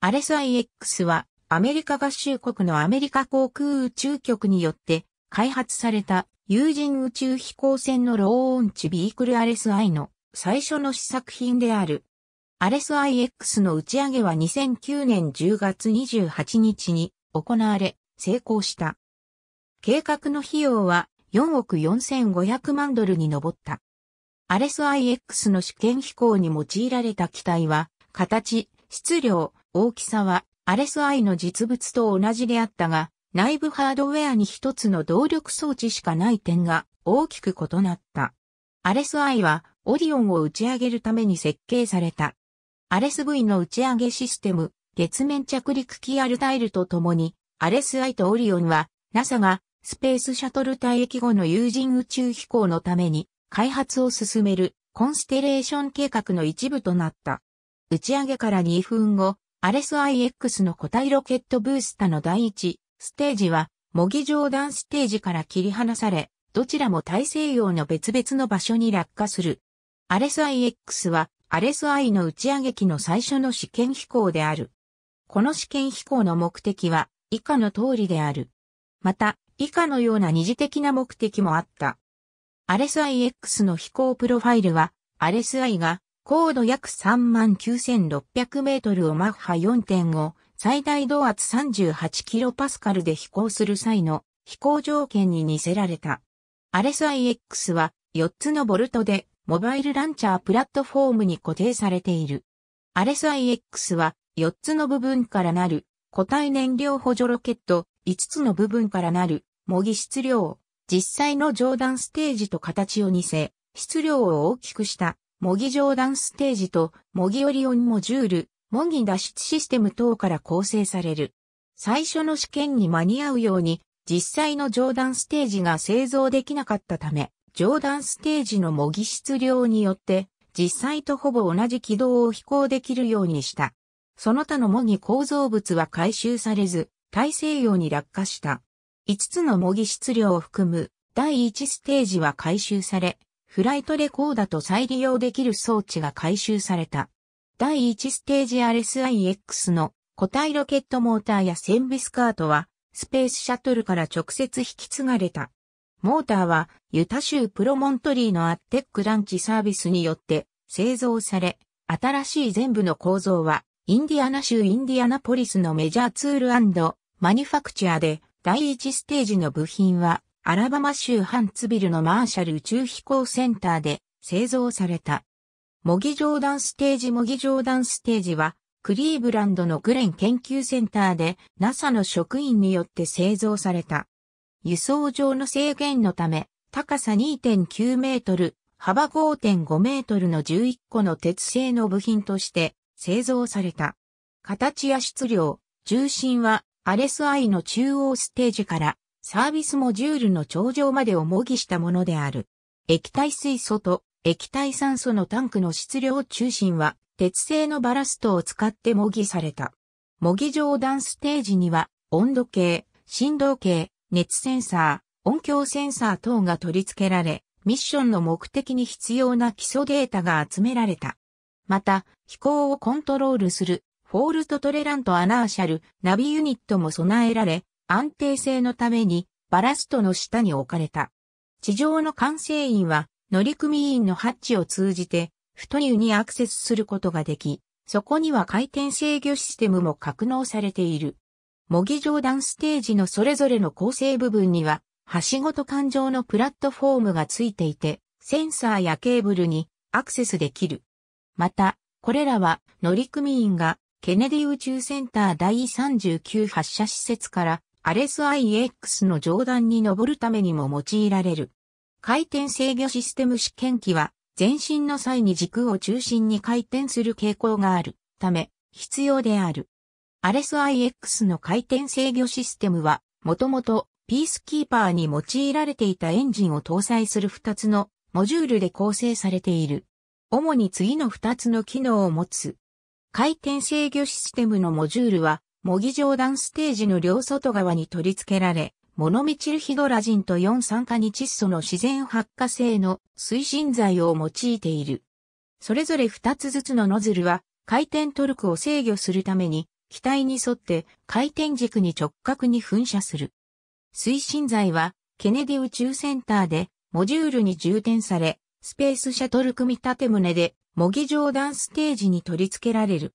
アレス IX はアメリカ合衆国のアメリカ航空宇宙局によって開発された有人宇宙飛行船のローオンチビークルアレス I の最初の試作品である。アレス IX の打ち上げは2009年10月28日に行われ成功した。計画の費用は4億4500万ドルに上った。アレス IX の試験飛行に用いられた機体は形、質量、大きさは、アレスアイの実物と同じであったが、内部ハードウェアに一つの動力装置しかない点が大きく異なった。アレスアイは、オリオンを打ち上げるために設計された。アレス V の打ち上げシステム、月面着陸機アルタイルとともに、アレスアイとオリオンは、NASA がスペースシャトル退役後の有人宇宙飛行のために開発を進めるコンステレーション計画の一部となった。打ち上げから2分後、アレス IX の個体ロケットブースタの第一ステージは、模擬上段ステージから切り離され、どちらも大西洋の別々の場所に落下する。アレス IX は、アレス I の打ち上げ機の最初の試験飛行である。この試験飛行の目的は、以下の通りである。また、以下のような二次的な目的もあった。アレス IX の飛行プロファイルは、アレス I が高度約39,600メートルをマッハ4.5、最大度圧38キロパスカルで飛行する際の飛行条件に似せられた。アレス IX は4つのボルトでモバイルランチャープラットフォームに固定されている。アレス IX は4つの部分からなる固体燃料補助ロケット5つの部分からなる模擬質量、実際の上段ステージと形を似せ、質量を大きくした模擬上段ステージと模擬オリオンモジュール、模擬脱出システム等から構成される。最初の試験に間に合うように、実際の上段ステージが製造できなかったため、上段ステージの模擬質量によって、実際とほぼ同じ軌道を飛行できるようにした。その他の模擬構造物は回収されず、大西洋に落下した。5つの模擬質量を含む第1ステージは回収され、フライトレコーダと再利用できる装置が回収された。第1ステージ RSIX の固体ロケットモーターや旋尾スカートはスペースシャトルから直接引き継がれた。モーターはユタ州プロモントリーのアッテックランチサービスによって製造され、新しい全部の構造はインディアナ州インディアナポリスのメジャーツールマニファクチャーで第1ステージの部品はアラバマ州ハンツビルのマーシャル宇宙飛行センターで製造された。模擬上段ステージ模擬上段ステージは、クリーブランドのグレン研究センターで NASA の職員によって製造された。輸送上の制限のため、高さ2.9メートル、幅5.5メートルの11個の鉄製の部品として製造された。形や質量、重心はアレスアイの中央ステージからサービスモジュールの頂上までを模擬したものである。液体水素と液体酸素のタンクの質量中心は鉄製のバラストを使って模擬された。模擬上段ステージには温度計、振動計、熱センサー、音響センサー等が取り付けられ、ミッションの目的に必要な基礎データが集められた。また、飛行をコントロールするフォールトトレラントアナーシャルナビユニットも備えられ、安定性のためにバラストの下に置かれた。地上の管制員は乗組員のハッチを通じて、太ーにアクセスすることができ、そこには回転制御システムも格納されている。模擬上段ステージのそれぞれの構成部分には、はしごと環状のプラットフォームがついていて、センサーやケーブルにアクセスできる。また、これらは乗組員がケネディ宇宙センター第39発射施設からアレス i x の上段に登るためにも用いられる。回転制御システム試験機は、前進の際に軸を中心に回転する傾向があるため、必要である。アレス i x の回転制御システムは、もともとピースキーパーに用いられていたエンジンを搭載する2つのモジュールで構成されている。主に次の2つの機能を持つ。回転制御システムのモジュールは模擬上段ステージの両外側に取り付けられ、モノミチルヒドラジンと4酸化に窒素の自然発火性の推進剤を用いている。それぞれ2つずつのノズルは回転トルクを制御するために機体に沿って回転軸に直角に噴射する。推進剤はケネディ宇宙センターでモジュールに充填され、スペースシャトル組み立て棟で模擬上段ステージに取り付けられる。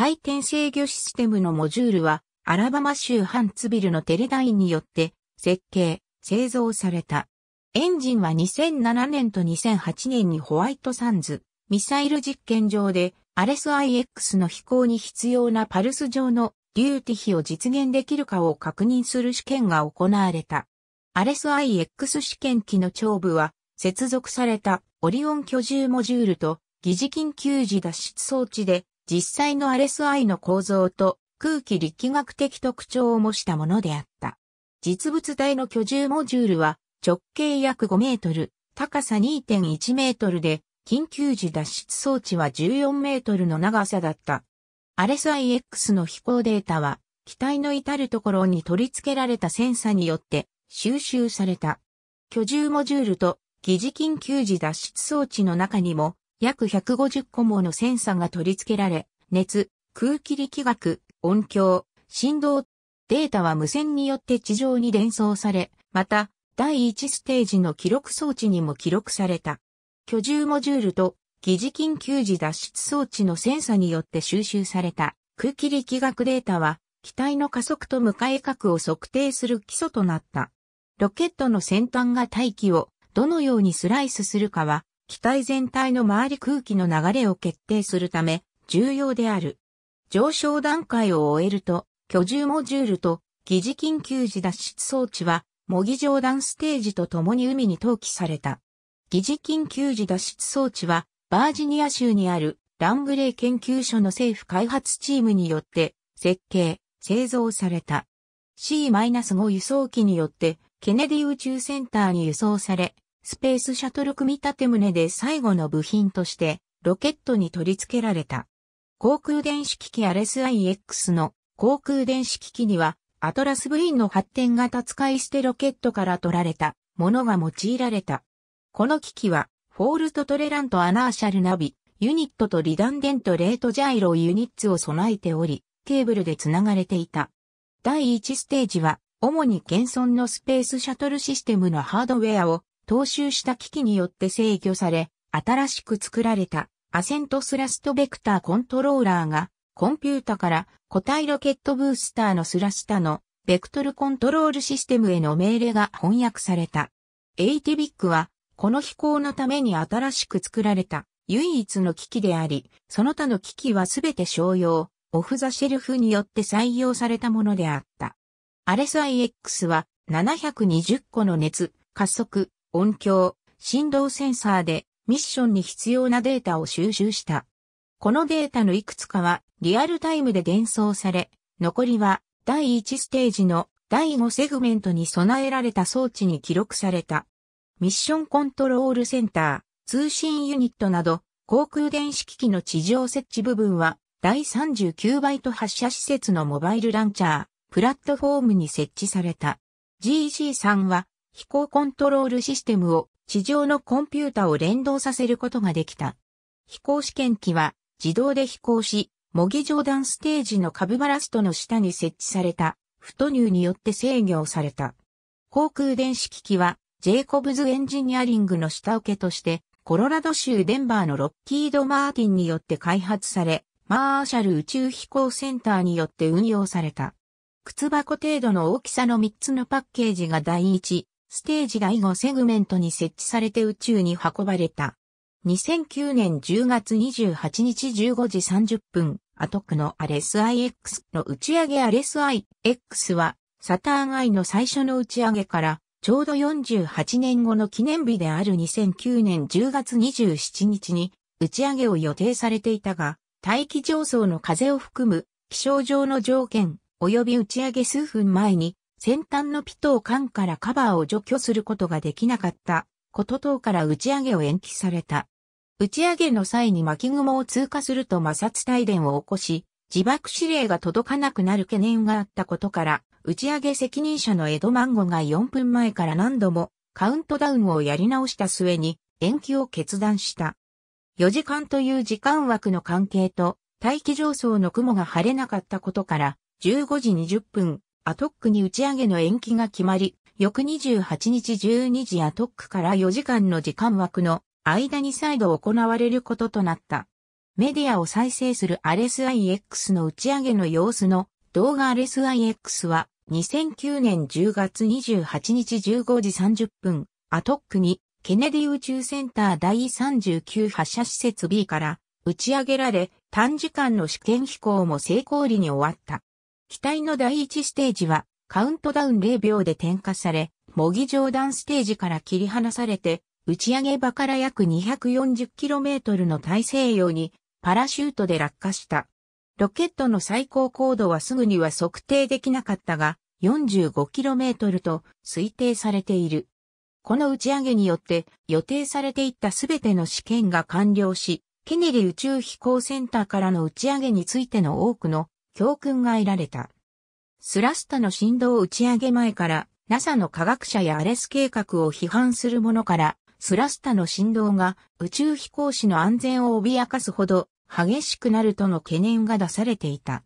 回転制御システムのモジュールは、アラバマ州ハンツビルのテレダインによって設計、製造された。エンジンは2007年と2008年にホワイトサンズ、ミサイル実験場で、アレス IX の飛行に必要なパルス上のューティ比を実現できるかを確認する試験が行われた。アレス IX 試験機の長部は、接続されたオリオン居住モジュールと、疑似緊急時脱出装置で実際の RSI の構造と空気力学的特徴を模したものであった。実物大の居住モジュールは直径約5メートル、高さ2.1メートルで、緊急時脱出装置は14メートルの長さだった。アレス i x の飛行データは、機体の至るところに取り付けられたセンサによって収集された。居住モジュールと疑似緊急時脱出装置の中にも約150個ものセンサが取り付けられ、熱、空気力学、音響、振動、データは無線によって地上に伝送され、また、第1ステージの記録装置にも記録された。居住モジュールと疑似緊急時脱出装置のセンサによって収集された空気力学データは機体の加速と向かい角を測定する基礎となった。ロケットの先端が大気をどのようにスライスするかは機体全体の周り空気の流れを決定するため、重要である。上昇段階を終えると、居住モジュールと疑似緊急時脱出装置は、模擬上段ステージと共に海に投棄された。疑似緊急時脱出装置は、バージニア州にあるラングレー研究所の政府開発チームによって設計、製造された。C-5 輸送機によってケネディ宇宙センターに輸送され、スペースシャトル組み立て棟で最後の部品としてロケットに取り付けられた。航空電子機器 RSIX の航空電子機器にはアトラス部品の発展型使い捨てロケットから取られたものが用いられた。この機器はフォールトトレラントアナーシャルナビ、ユニットとリダンデントレートジャイロユニッツを備えており、ケーブルで繋がれていた。第1ステージは主に現存のスペースシャトルシステムのハードウェアを踏襲した機器によって制御され、新しく作られたアセントスラストベクターコントローラーが、コンピュータから固体ロケットブースターのスラスタのベクトルコントロールシステムへの命令が翻訳された。エイティビックは、この飛行のために新しく作られた唯一の機器であり、その他の機器はすべて商用、オフザシェルフによって採用されたものであった。アレス IX は720個の熱、加速、音響、振動センサーでミッションに必要なデータを収集した。このデータのいくつかはリアルタイムで伝送され、残りは第1ステージの第5セグメントに備えられた装置に記録された。ミッションコントロールセンター、通信ユニットなど、航空電子機器の地上設置部分は、第39バイト発射施設のモバイルランチャー、プラットフォームに設置された。GC3 は、飛行コントロールシステムを地上のコンピュータを連動させることができた。飛行試験機は自動で飛行し、模擬上段ステージの株バラストの下に設置された、フトニューによって制御された。航空電子機器は、ジェイコブズエンジニアリングの下請けとして、コロラド州デンバーのロッキード・マーティンによって開発され、マーシャル宇宙飛行センターによって運用された。靴箱程度の大きさの3つのパッケージが第1、ステージ第5セグメントに設置されて宇宙に運ばれた。2009年10月28日15時30分、アトクのアレス i x の打ち上げアレス i x は、サターン I の最初の打ち上げから、ちょうど48年後の記念日である2009年10月27日に、打ち上げを予定されていたが、大気上層の風を含む、気象上の条件、及び打ち上げ数分前に、先端のピトー管からカバーを除去することができなかったこと等から打ち上げを延期された。打ち上げの際に巻雲を通過すると摩擦帯電を起こし、自爆指令が届かなくなる懸念があったことから、打ち上げ責任者のエドマンゴが4分前から何度もカウントダウンをやり直した末に延期を決断した。4時間という時間枠の関係と大気上層の雲が晴れなかったことから15時20分アトックに打ち上げの延期が決まり、翌28日12時アトックから4時間の時間枠の間に再度行われることとなった。メディアを再生する RSIX の打ち上げの様子の動画 RSIX は2009年10月28日15時30分、アトックにケネディ宇宙センター第39発射施設 B から打ち上げられ短時間の試験飛行も成功裏に終わった。機体の第一ステージはカウントダウン0秒で点火され、模擬上段ステージから切り離されて、打ち上げ場から約 240km の大西洋にパラシュートで落下した。ロケットの最高高度はすぐには測定できなかったが、45km と推定されている。この打ち上げによって予定されていったすべての試験が完了し、ケネディ宇宙飛行センターからの打ち上げについての多くの教訓が得られた。スラスタの振動打ち上げ前から NASA の科学者やアレス計画を批判する者からスラスタの振動が宇宙飛行士の安全を脅かすほど激しくなるとの懸念が出されていた。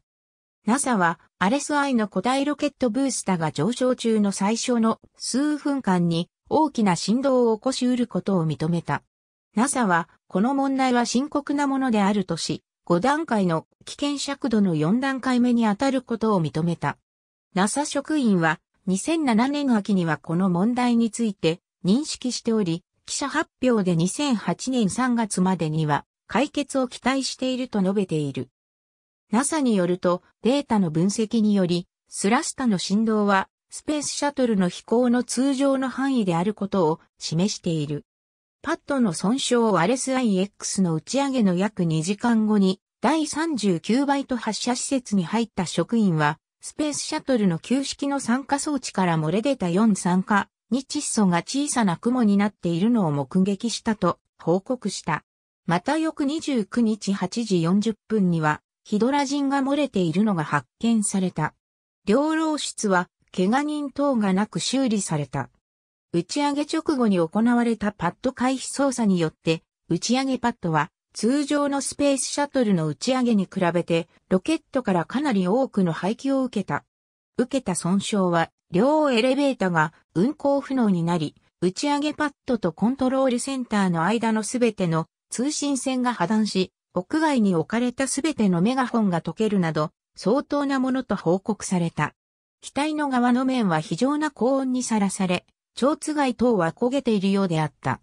NASA はアレス I の固体ロケットブースターが上昇中の最初の数分間に大きな振動を起こし得ることを認めた。NASA はこの問題は深刻なものであるとし、5段階の危険尺度の4段階目に当たることを認めた。NASA 職員は2007年秋にはこの問題について認識しており、記者発表で2008年3月までには解決を期待していると述べている。NASA によるとデータの分析により、スラスタの振動はスペースシャトルの飛行の通常の範囲であることを示している。パッドの損傷を RSIX の打ち上げの約2時間後に、第39バイト発射施設に入った職員は、スペースシャトルの旧式の酸化装置から漏れ出た4酸化に窒素が小さな雲になっているのを目撃したと報告した。また翌29日8時40分には、ヒドラジンが漏れているのが発見された。両老室は、怪我人等がなく修理された。打ち上げ直後に行われたパッド回避操作によって、打ち上げパッドは通常のスペースシャトルの打ち上げに比べてロケットからかなり多くの排気を受けた。受けた損傷は両エレベータが運行不能になり、打ち上げパッドとコントロールセンターの間のすべての通信線が破断し、屋外に置かれたすべてのメガホンが溶けるなど、相当なものと報告された。機体の側の面は非常な高温にさらされ、蝶津貝等は焦げているようであった。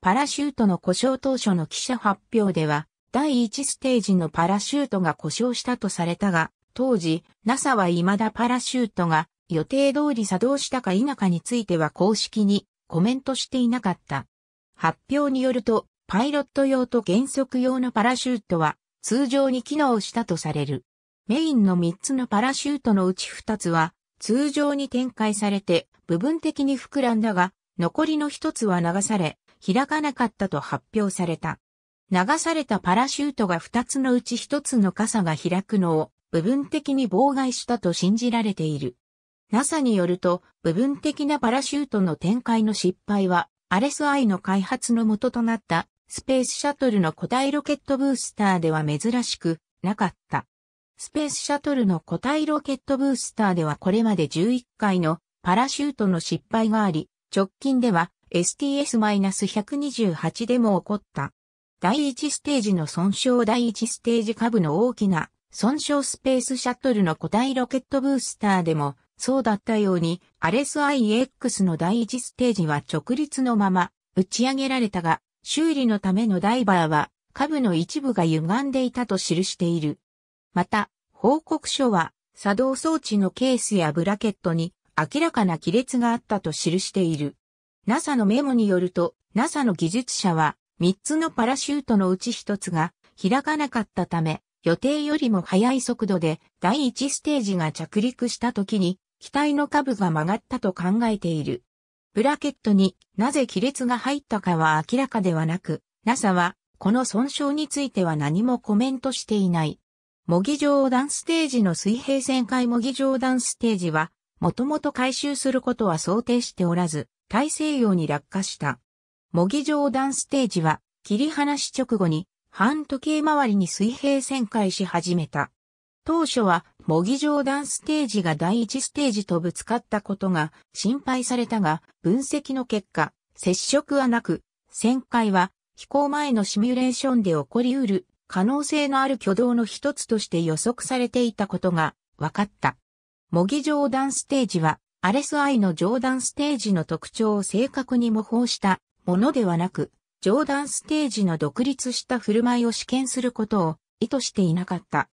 パラシュートの故障当初の記者発表では、第1ステージのパラシュートが故障したとされたが、当時、NASA は未だパラシュートが予定通り作動したか否かについては公式にコメントしていなかった。発表によると、パイロット用と原則用のパラシュートは通常に機能したとされる。メインの3つのパラシュートのうち2つは通常に展開されて部分的に膨らんだが、残りの一つは流され、開かなかったと発表された。流されたパラシュートが二つのうち一つの傘が開くのを部分的に妨害したと信じられている。NASA によると、部分的なパラシュートの展開の失敗は、アレスアイの開発の元となったスペースシャトルの固体ロケットブースターでは珍しくなかった。スペースシャトルの固体ロケットブースターではこれまで11回のパラシュートの失敗があり、直近では STS-128 でも起こった。第1ステージの損傷第1ステージ下部の大きな損傷スペースシャトルの固体ロケットブースターでもそうだったように RSIX の第1ステージは直立のまま打ち上げられたが修理のためのダイバーは下部の一部が歪んでいたと記している。また報告書は作動装置のケースやブラケットに明らかな亀裂があったと記している。NASA のメモによると、NASA の技術者は、3つのパラシュートのうち1つが開かなかったため、予定よりも速い速度で第1ステージが着陸した時に、機体の下部が曲がったと考えている。ブラケットになぜ亀裂が入ったかは明らかではなく、NASA はこの損傷については何もコメントしていない。模擬上段ステージの水平旋回模擬上段ステージはもともと回収することは想定しておらず、大西洋に落下した。模擬上段ステージは、切り離し直後に、半時計回りに水平旋回し始めた。当初は、模擬上段ステージが第一ステージとぶつかったことが心配されたが、分析の結果、接触はなく、旋回は飛行前のシミュレーションで起こり得る可能性のある挙動の一つとして予測されていたことが分かった。模擬上段ステージは、アレスイの上段ステージの特徴を正確に模倣したものではなく、上段ステージの独立した振る舞いを試験することを意図していなかった。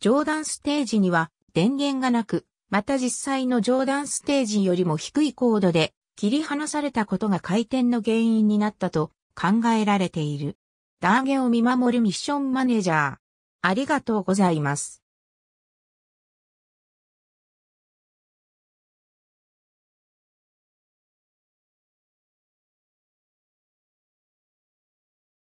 上段ステージには電源がなく、また実際の上段ステージよりも低い高度で切り離されたことが回転の原因になったと考えられている。ダーゲを見守るミッションマネージャー。ありがとうございます。